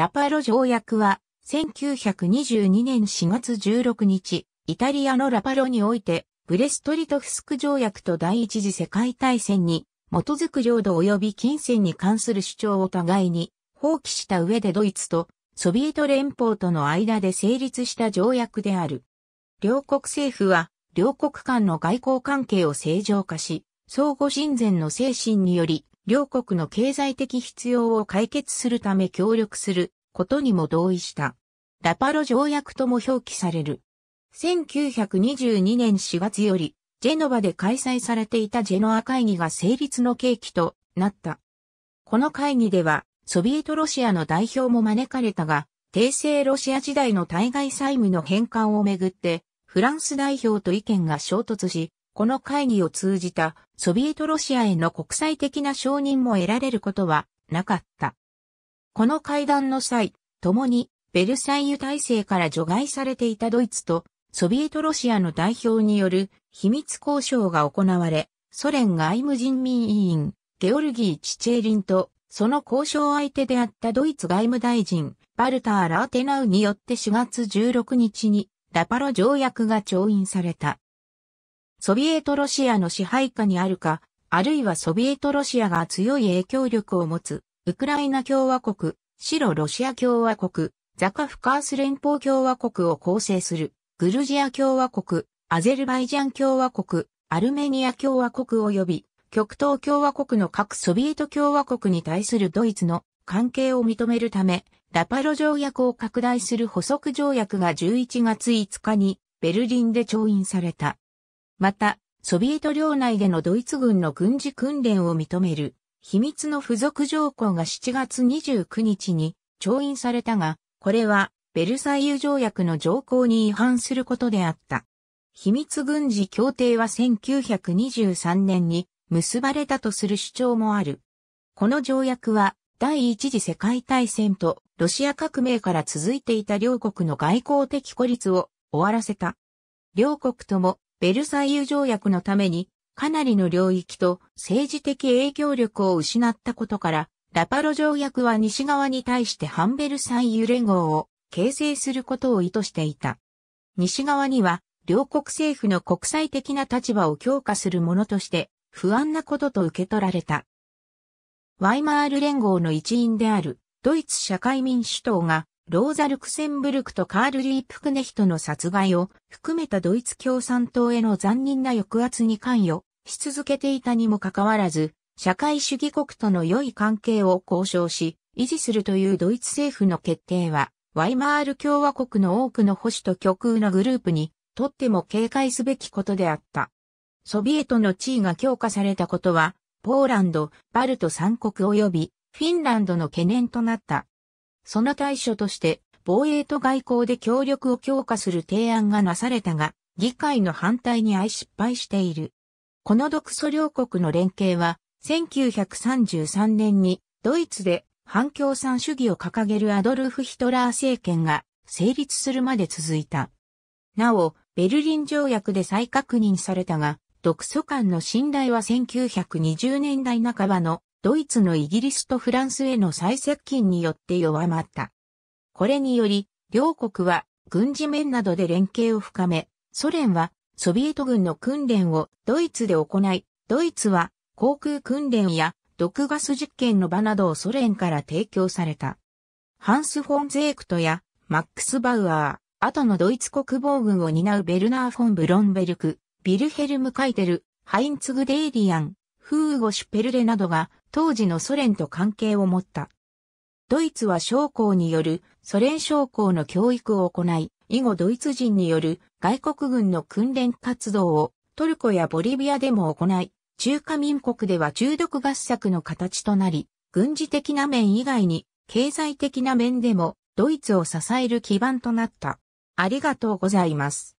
ラパロ条約は、1922年4月16日、イタリアのラパロにおいて、ブレストリトフスク条約と第一次世界大戦に、基づく領土及び金銭に関する主張を互いに放棄した上でドイツとソビエト連邦との間で成立した条約である。両国政府は、両国間の外交関係を正常化し、相互親善の精神により、両国の経済的必要を解決するため協力することにも同意した。ラパロ条約とも表記される。1922年4月より、ジェノバで開催されていたジェノア会議が成立の契機となった。この会議では、ソビエトロシアの代表も招かれたが、帝政ロシア時代の対外債務の返還をめぐって、フランス代表と意見が衝突し、この会議を通じたソビエトロシアへの国際的な承認も得られることはなかった。この会談の際、共にベルサイユ体制から除外されていたドイツとソビエトロシアの代表による秘密交渉が行われ、ソ連外務人民委員、ゲオルギー・チチェーリンと、その交渉相手であったドイツ外務大臣、バルター・ラーテナウによって4月16日に、ラパロ条約が調印された。ソビエトロシアの支配下にあるか、あるいはソビエトロシアが強い影響力を持つ、ウクライナ共和国、白ロシア共和国、ザカフカース連邦共和国を構成する、グルジア共和国、アゼルバイジャン共和国、アルメニア共和国及び、極東共和国の各ソビエト共和国に対するドイツの関係を認めるため、ラパロ条約を拡大する補足条約が11月5日にベルリンで調印された。また、ソビエト領内でのドイツ軍の軍事訓練を認める秘密の付属条項が7月29日に調印されたが、これはベルサイユ条約の条項に違反することであった。秘密軍事協定は1923年に結ばれたとする主張もある。この条約は第一次世界大戦とロシア革命から続いていた両国の外交的孤立を終わらせた。両国ともベルサイユ条約のために、かなりの領域と政治的影響力を失ったことから、ラパロ条約は西側に対して反ベルサイユ連合を形成することを意図していた。西側には、両国政府の国際的な立場を強化するものとして、不安なことと受け取られた。ワイマール連合の一員である、ドイツ社会民主党が、ローザ・ルクセンブルクとカール・リープクネヒトの殺害を含めたドイツ共産党への残忍な抑圧に関与し続けていたにもかかわらず、社会主義国との良い関係を交渉し、維持するというドイツ政府の決定は、ワイマール共和国の多くの保守と極右のグループにとっても警戒すべきことであった。ソビエトの地位が強化されたことは、ポーランド、バルト三国及びフィンランドの懸念となった。その対処として、防衛と外交で協力を強化する提案がなされたが、議会の反対に相い失敗している。この独ソ両国の連携は、1933年にドイツで反共産主義を掲げるアドルフ・ヒトラー政権が成立するまで続いた。なお、ベルリン条約で再確認されたが、独ソ間の信頼は1920年代半ばのドイツのイギリスとフランスへの最接近によって弱まった。これにより、両国は軍事面などで連携を深め、ソ連はソビエト軍の訓練をドイツで行い、ドイツは航空訓練や毒ガス実験の場などをソ連から提供された。ハンス・フォン・ゼークトやマックス・バウアー、後のドイツ国防軍を担うベルナー・フォン・ブロンベルク、ビルヘルム・カイテル、ハインツグ・デイリアン、フーゴ・シュペルレなどが当時のソ連と関係を持った。ドイツは将校によるソ連将校の教育を行い、以後ドイツ人による外国軍の訓練活動をトルコやボリビアでも行い、中華民国では中毒合作の形となり、軍事的な面以外に経済的な面でもドイツを支える基盤となった。ありがとうございます。